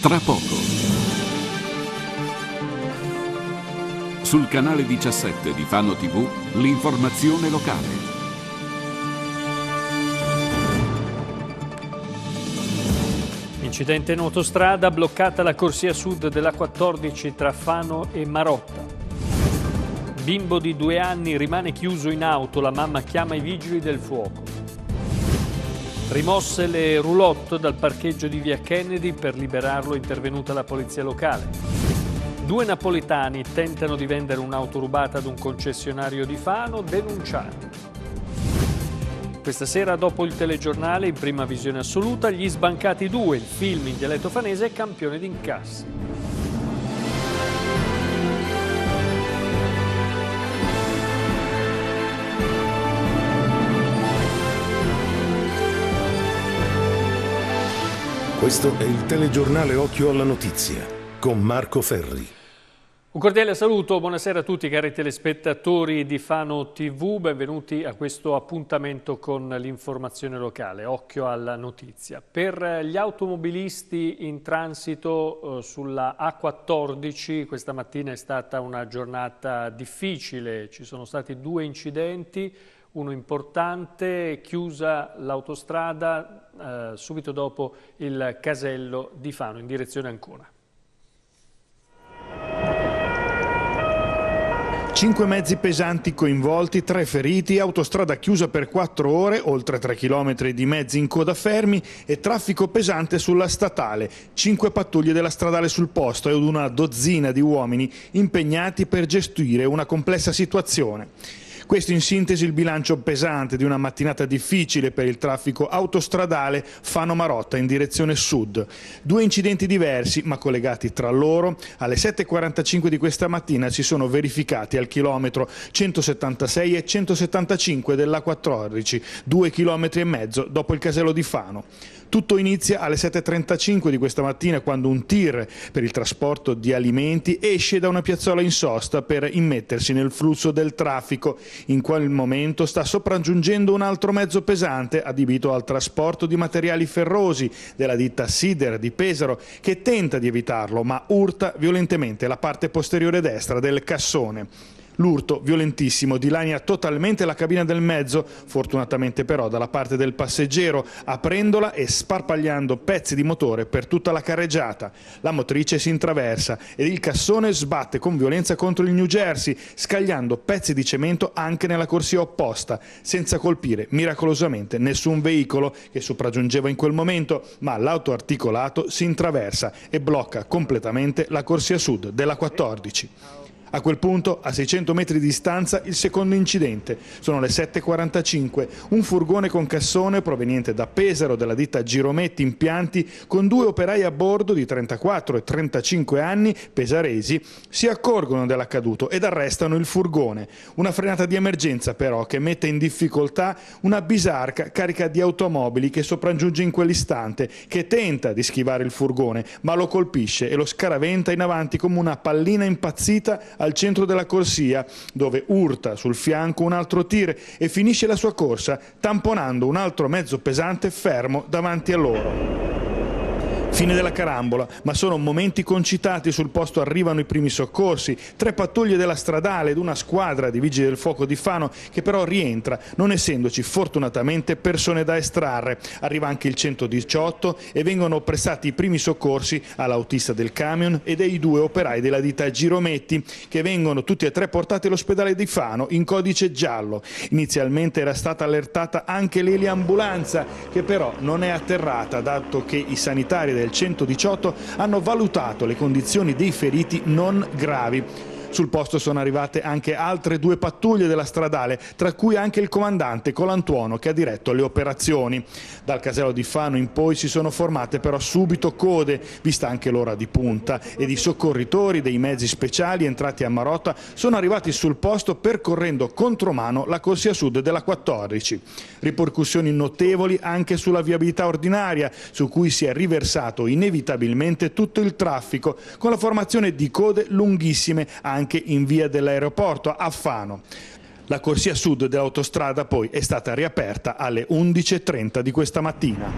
tra poco. Sul canale 17 di Fano TV, l'informazione locale. Incidente in autostrada, bloccata la corsia sud della 14 tra Fano e Marotta. Bimbo di due anni rimane chiuso in auto, la mamma chiama i vigili del fuoco. Rimosse le roulotte dal parcheggio di via Kennedy per liberarlo è intervenuta la polizia locale. Due napoletani tentano di vendere un'auto rubata ad un concessionario di Fano, denunciati. Questa sera, dopo il telegiornale, in prima visione assoluta, Gli sbancati 2, il film in dialetto fanese, campione d'incassi. Questo è il telegiornale Occhio alla Notizia con Marco Ferri. Un cordiale saluto, buonasera a tutti cari telespettatori di Fano TV, benvenuti a questo appuntamento con l'informazione locale, occhio alla notizia. Per gli automobilisti in transito eh, sulla A14 questa mattina è stata una giornata difficile, ci sono stati due incidenti, uno importante, chiusa l'autostrada eh, subito dopo il casello di Fano in direzione Ancona. Cinque mezzi pesanti coinvolti, tre feriti, autostrada chiusa per quattro ore, oltre tre chilometri di mezzi in coda fermi e traffico pesante sulla statale, cinque pattuglie della stradale sul posto ed una dozzina di uomini impegnati per gestire una complessa situazione. Questo in sintesi il bilancio pesante di una mattinata difficile per il traffico autostradale Fano-Marotta in direzione sud. Due incidenti diversi ma collegati tra loro alle 7.45 di questa mattina si sono verificati al chilometro 176 e 175 della 14, due chilometri e mezzo dopo il casello di Fano. Tutto inizia alle 7.35 di questa mattina quando un tir per il trasporto di alimenti esce da una piazzola in sosta per immettersi nel flusso del traffico. In quel momento sta sopraggiungendo un altro mezzo pesante adibito al trasporto di materiali ferrosi della ditta Sider di Pesaro che tenta di evitarlo ma urta violentemente la parte posteriore destra del cassone. L'urto violentissimo dilania totalmente la cabina del mezzo, fortunatamente però dalla parte del passeggero, aprendola e sparpagliando pezzi di motore per tutta la carreggiata. La motrice si intraversa ed il cassone sbatte con violenza contro il New Jersey, scagliando pezzi di cemento anche nella corsia opposta, senza colpire miracolosamente nessun veicolo che sopraggiungeva in quel momento, ma l'auto articolato si intraversa e blocca completamente la corsia sud della 14. A quel punto, a 600 metri di distanza, il secondo incidente. Sono le 7.45. Un furgone con cassone proveniente da Pesaro della ditta Girometti Impianti con due operai a bordo di 34 e 35 anni, pesaresi, si accorgono dell'accaduto ed arrestano il furgone. Una frenata di emergenza però che mette in difficoltà una bisarca carica di automobili che sopraggiunge in quell'istante, che tenta di schivare il furgone, ma lo colpisce e lo scaraventa in avanti come una pallina impazzita al centro della corsia dove urta sul fianco un altro tir e finisce la sua corsa tamponando un altro mezzo pesante fermo davanti a loro. Fine della carambola, ma sono momenti concitati, sul posto arrivano i primi soccorsi, tre pattuglie della stradale ed una squadra di vigili del fuoco di Fano che però rientra, non essendoci fortunatamente persone da estrarre. Arriva anche il 118 e vengono prestati i primi soccorsi all'autista del camion e dei due operai della ditta Girometti che vengono tutti e tre portati all'ospedale di Fano in codice giallo. Inizialmente era stata allertata anche l'eliambulanza che però non è atterrata dato che i sanitari del del 118 hanno valutato le condizioni dei feriti non gravi. Sul posto sono arrivate anche altre due pattuglie della stradale, tra cui anche il comandante Colantuono che ha diretto le operazioni. Dal casello di Fano in poi si sono formate però subito code, vista anche l'ora di punta, ed i soccorritori dei mezzi speciali entrati a Marotta sono arrivati sul posto percorrendo contromano la corsia sud della 14. Ripercussioni notevoli anche sulla viabilità ordinaria, su cui si è riversato inevitabilmente tutto il traffico, con la formazione di code lunghissime anche anche in via dell'aeroporto a Fano. La corsia sud dell'autostrada poi è stata riaperta alle 11.30 di questa mattina.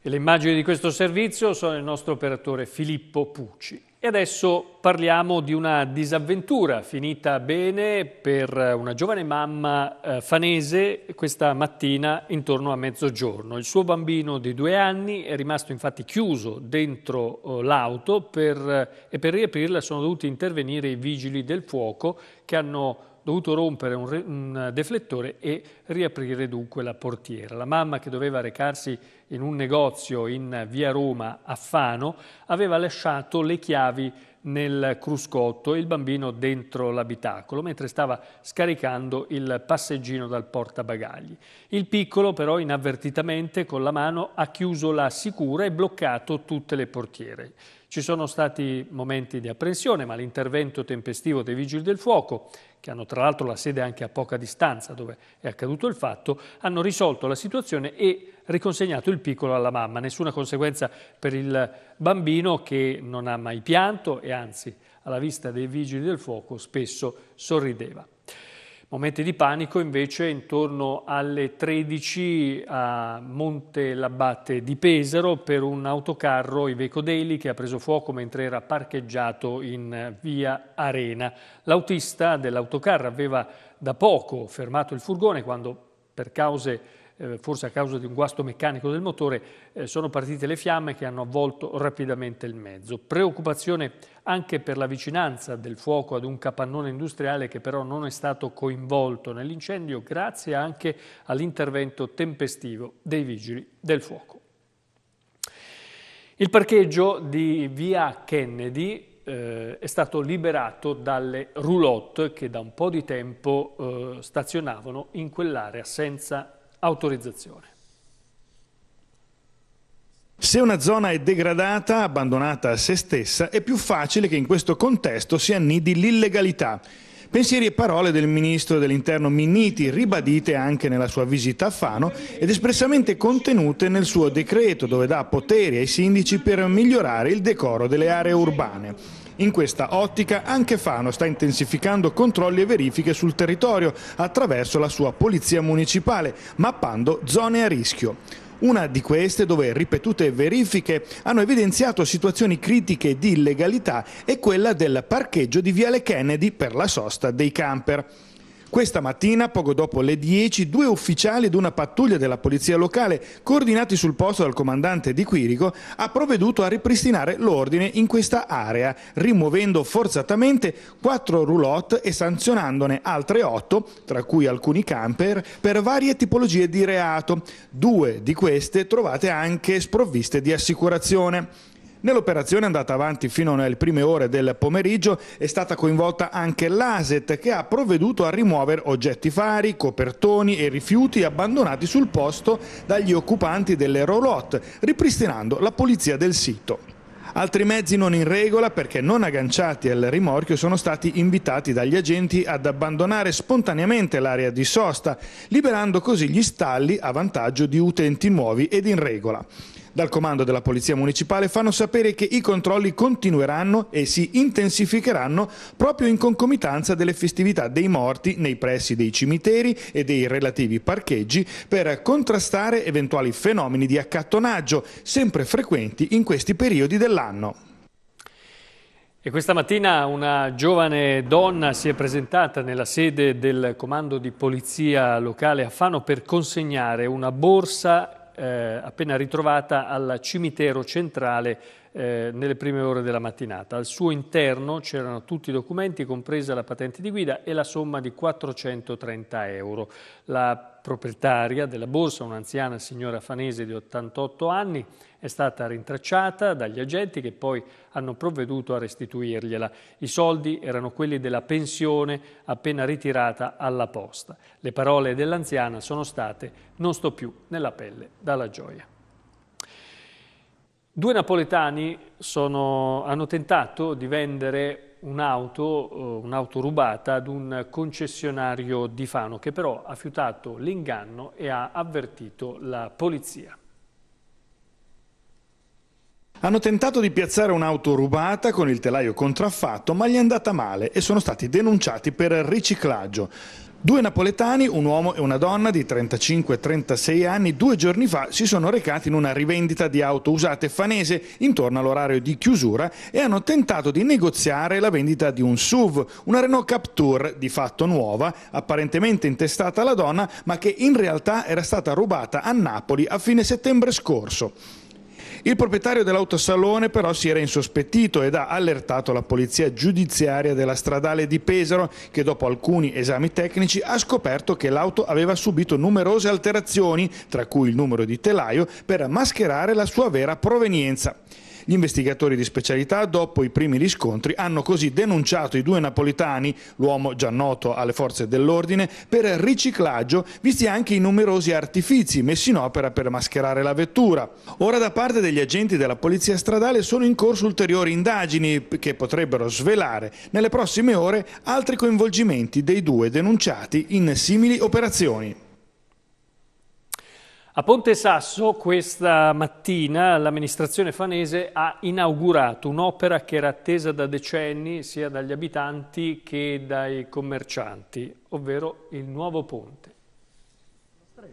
E le immagini di questo servizio sono il nostro operatore Filippo Pucci. E adesso parliamo di una disavventura finita bene per una giovane mamma eh, fanese questa mattina intorno a mezzogiorno. Il suo bambino di due anni è rimasto infatti chiuso dentro oh, l'auto eh, e per riaprirla sono dovuti intervenire i vigili del fuoco che hanno dovuto rompere un, un, deflettore e riaprire dunque la portiera. La mamma che doveva recarsi in un negozio in via Roma a Fano aveva lasciato le chiavi nel cruscotto e il bambino dentro l'abitacolo mentre stava scaricando il passeggino dal portabagagli. Il piccolo però inavvertitamente con la mano ha chiuso la sicura e bloccato tutte le portiere. Ci sono stati momenti di apprensione ma l'intervento tempestivo dei vigili del fuoco che hanno tra l'altro la sede anche a poca distanza dove è accaduto il fatto, hanno risolto la situazione e riconsegnato il piccolo alla mamma. Nessuna conseguenza per il bambino che non ha mai pianto e anzi alla vista dei vigili del fuoco spesso sorrideva. Momenti di panico invece intorno alle 13 a Monte Labbate di Pesaro per un autocarro Iveco Deli che ha preso fuoco mentre era parcheggiato in via Arena. L'autista dell'autocarro aveva da poco fermato il furgone quando per cause eh, forse a causa di un guasto meccanico del motore, eh, sono partite le fiamme che hanno avvolto rapidamente il mezzo. Preoccupazione anche per la vicinanza del fuoco ad un capannone industriale che però non è stato coinvolto nell'incendio grazie anche all'intervento tempestivo dei vigili del fuoco. Il parcheggio di via Kennedy eh, è stato liberato dalle roulotte che da un po' di tempo eh, stazionavano in quell'area senza autorizzazione. Se una zona è degradata, abbandonata a se stessa, è più facile che in questo contesto si annidi l'illegalità. Pensieri e parole del ministro dell'interno Minniti, ribadite anche nella sua visita a Fano ed espressamente contenute nel suo decreto dove dà poteri ai sindaci per migliorare il decoro delle aree urbane. In questa ottica anche Fano sta intensificando controlli e verifiche sul territorio attraverso la sua polizia municipale, mappando zone a rischio. Una di queste, dove ripetute verifiche hanno evidenziato situazioni critiche di illegalità, è quella del parcheggio di Viale Kennedy per la sosta dei camper. Questa mattina, poco dopo le 10, due ufficiali ed una pattuglia della polizia locale, coordinati sul posto dal comandante di Quirico, ha provveduto a ripristinare l'ordine in questa area, rimuovendo forzatamente quattro roulotte e sanzionandone altre otto, tra cui alcuni camper, per varie tipologie di reato. Due di queste trovate anche sprovviste di assicurazione. Nell'operazione andata avanti fino alle prime ore del pomeriggio è stata coinvolta anche l'ASET che ha provveduto a rimuovere oggetti fari, copertoni e rifiuti abbandonati sul posto dagli occupanti delle roulotte, ripristinando la pulizia del sito. Altri mezzi non in regola perché non agganciati al rimorchio sono stati invitati dagli agenti ad abbandonare spontaneamente l'area di sosta, liberando così gli stalli a vantaggio di utenti nuovi ed in regola dal comando della Polizia Municipale fanno sapere che i controlli continueranno e si intensificheranno proprio in concomitanza delle festività dei morti nei pressi dei cimiteri e dei relativi parcheggi per contrastare eventuali fenomeni di accattonaggio, sempre frequenti in questi periodi dell'anno. E questa mattina una giovane donna si è presentata nella sede del comando di polizia locale a Fano per consegnare una borsa eh, appena ritrovata al cimitero centrale eh, nelle prime ore della mattinata. Al suo interno c'erano tutti i documenti, compresa la patente di guida e la somma di 430 euro. La proprietaria della borsa, un'anziana signora fanese di 88 anni, è stata rintracciata dagli agenti che poi hanno provveduto a restituirgliela. I soldi erano quelli della pensione appena ritirata alla posta. Le parole dell'anziana sono state non sto più nella pelle dalla gioia. Due napoletani sono, hanno tentato di vendere un'auto, eh, un'auto rubata ad un concessionario di Fano che però ha fiutato l'inganno e ha avvertito la polizia. Hanno tentato di piazzare un'auto rubata con il telaio contraffatto, ma gli è andata male e sono stati denunciati per riciclaggio. Due napoletani, un uomo e una donna di 35 36 anni, due giorni fa si sono recati in una rivendita di auto usate fanese intorno all'orario di chiusura e hanno tentato di negoziare la vendita di un SUV, una Renault Capture di fatto nuova, apparentemente intestata alla donna, ma che in realtà era stata rubata a Napoli a fine settembre scorso. Il proprietario dell'autosalone però si era insospettito ed ha allertato la polizia giudiziaria della stradale di Pesaro che dopo alcuni esami tecnici ha scoperto che l'auto aveva subito numerose alterazioni, tra cui il numero di telaio, per mascherare la sua vera provenienza. Gli investigatori di specialità, dopo i primi riscontri, hanno così denunciato i due napolitani, l'uomo già noto alle forze dell'ordine, per riciclaggio, visti anche i numerosi artifici messi in opera per mascherare la vettura. Ora da parte degli agenti della Polizia Stradale sono in corso ulteriori indagini che potrebbero svelare nelle prossime ore altri coinvolgimenti dei due denunciati in simili operazioni. A Ponte Sasso questa mattina l'amministrazione fanese ha inaugurato un'opera che era attesa da decenni sia dagli abitanti che dai commercianti, ovvero il nuovo ponte.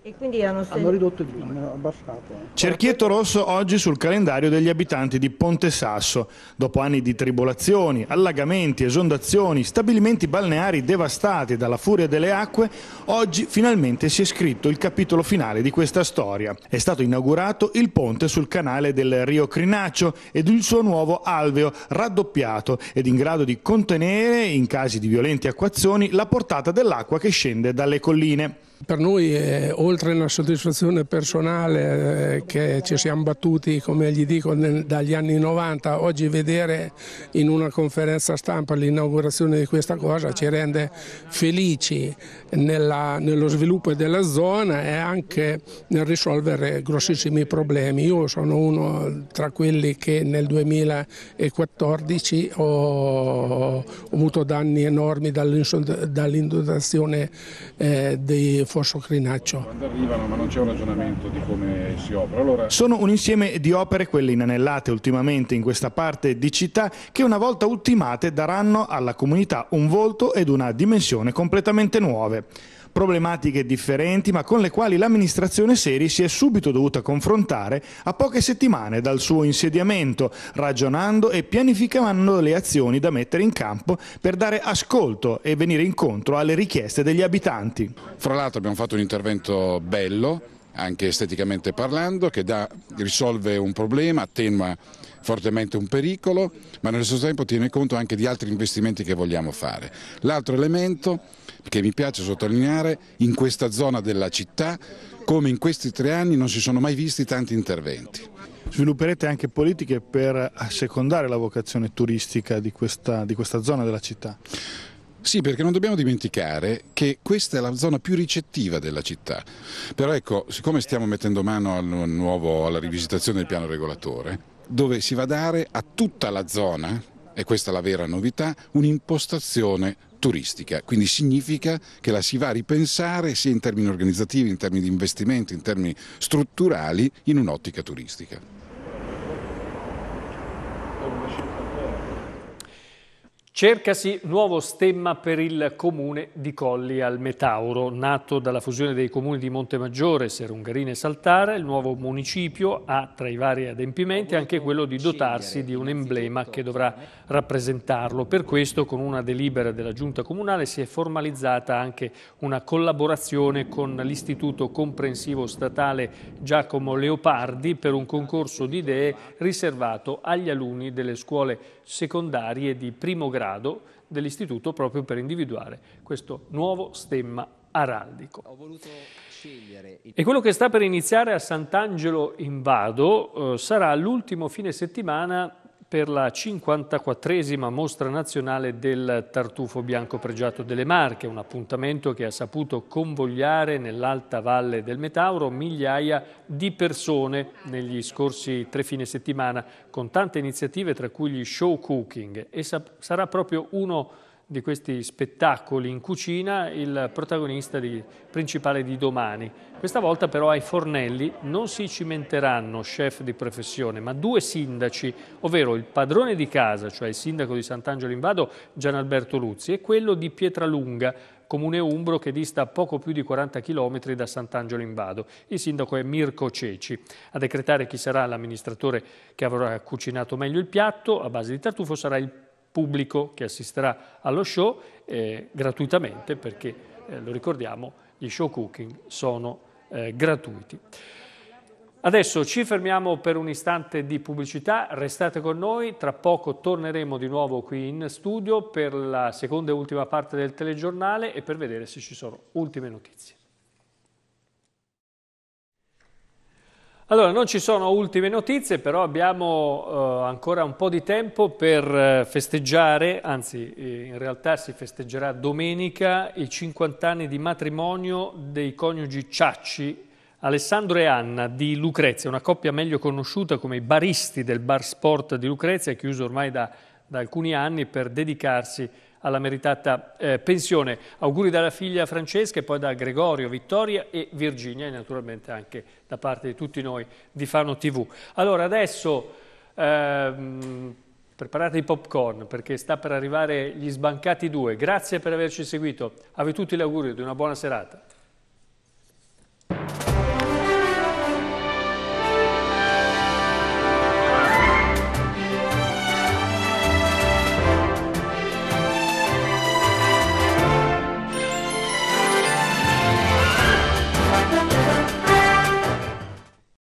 E quindi la nostra... Hanno ridotto di più, hanno abbassato. Eh. Cerchietto rosso oggi sul calendario degli abitanti di Ponte Sasso. Dopo anni di tribolazioni, allagamenti, esondazioni, stabilimenti balneari devastati dalla furia delle acque, oggi finalmente si è scritto il capitolo finale di questa storia. È stato inaugurato il ponte sul canale del Rio Crinaccio ed il suo nuovo alveo raddoppiato ed in grado di contenere, in casi di violenti acquazioni, la portata dell'acqua che scende dalle colline. Per noi, eh, oltre a una soddisfazione personale eh, che ci siamo battuti, come gli dico, nel, dagli anni 90, oggi vedere in una conferenza stampa l'inaugurazione di questa cosa ci rende felici nella, nello sviluppo della zona e anche nel risolvere grossissimi problemi. Io sono uno tra quelli che nel 2014 ho, ho avuto danni enormi dall'inondazione eh, dei Fosso Crinaccio. Quando arrivano ma non c'è un ragionamento di come si opera. Allora... Sono un insieme di opere, quelle inanellate ultimamente in questa parte di città, che una volta ultimate daranno alla comunità un volto ed una dimensione completamente nuove problematiche differenti ma con le quali l'amministrazione Seri si è subito dovuta confrontare a poche settimane dal suo insediamento, ragionando e pianificando le azioni da mettere in campo per dare ascolto e venire incontro alle richieste degli abitanti. Fra l'altro abbiamo fatto un intervento bello, anche esteticamente parlando, che dà, risolve un problema, attenua fortemente un pericolo, ma nello stesso tempo tiene conto anche di altri investimenti che vogliamo fare. L'altro elemento che mi piace sottolineare in questa zona della città come in questi tre anni non si sono mai visti tanti interventi. Svilupperete anche politiche per assecondare la vocazione turistica di questa, di questa zona della città? Sì, perché non dobbiamo dimenticare che questa è la zona più ricettiva della città. Però ecco, siccome stiamo mettendo mano al nuovo, alla rivisitazione del piano regolatore, dove si va a dare a tutta la zona, e questa è la vera novità, un'impostazione turistica, quindi significa che la si va a ripensare sia in termini organizzativi, in termini di investimento, in termini strutturali in un'ottica turistica. Cercasi nuovo stemma per il comune di Colli al Metauro, nato dalla fusione dei comuni di Montemaggiore, Serungarina e Saltara, il nuovo municipio ha tra i vari adempimenti anche quello di dotarsi di un emblema che dovrà rappresentarlo. Per questo con una delibera della giunta comunale si è formalizzata anche una collaborazione con l'Istituto Comprensivo Statale Giacomo Leopardi per un concorso di idee riservato agli alunni delle scuole secondarie di primo grado dell'istituto proprio per individuare questo nuovo stemma araldico. E quello che sta per iniziare a Sant'Angelo in Vado eh, sarà l'ultimo fine settimana per la 54esima mostra nazionale del tartufo bianco pregiato delle Marche, un appuntamento che ha saputo convogliare nell'alta valle del Metauro migliaia di persone negli scorsi tre fine settimana, con tante iniziative tra cui gli show cooking e sarà proprio uno di questi spettacoli in cucina il protagonista di, principale di domani. Questa volta però ai fornelli non si cimenteranno chef di professione, ma due sindaci, ovvero il padrone di casa, cioè il sindaco di Sant'Angelo in Vado, Gianalberto Luzzi, e quello di Pietralunga, comune umbro che dista poco più di 40 km da Sant'Angelo in Vado. Il sindaco è Mirko Ceci. A decretare chi sarà l'amministratore che avrà cucinato meglio il piatto a base di tartufo sarà il pubblico che assisterà allo show eh, gratuitamente perché, eh, lo ricordiamo, gli show cooking sono eh, gratuiti. Adesso ci fermiamo per un istante di pubblicità, restate con noi, tra poco torneremo di nuovo qui in studio per la seconda e ultima parte del telegiornale e per vedere se ci sono ultime notizie. Allora, non ci sono ultime notizie, però abbiamo eh, ancora un po' di tempo per eh, festeggiare, anzi eh, in realtà si festeggerà domenica i 50 anni di matrimonio dei coniugi Ciacci, Alessandro e Anna di Lucrezia, una coppia meglio conosciuta come i baristi del bar sport di Lucrezia, chiuso ormai da, da alcuni anni per dedicarsi a alla meritata eh, pensione. Auguri dalla figlia Francesca e poi da Gregorio, Vittoria e Virginia e naturalmente anche da parte di tutti noi di Fano TV. Allora adesso ehm, preparate i popcorn perché sta per arrivare gli sbancati due. Grazie per averci seguito. Avete tutti gli auguri di una buona serata.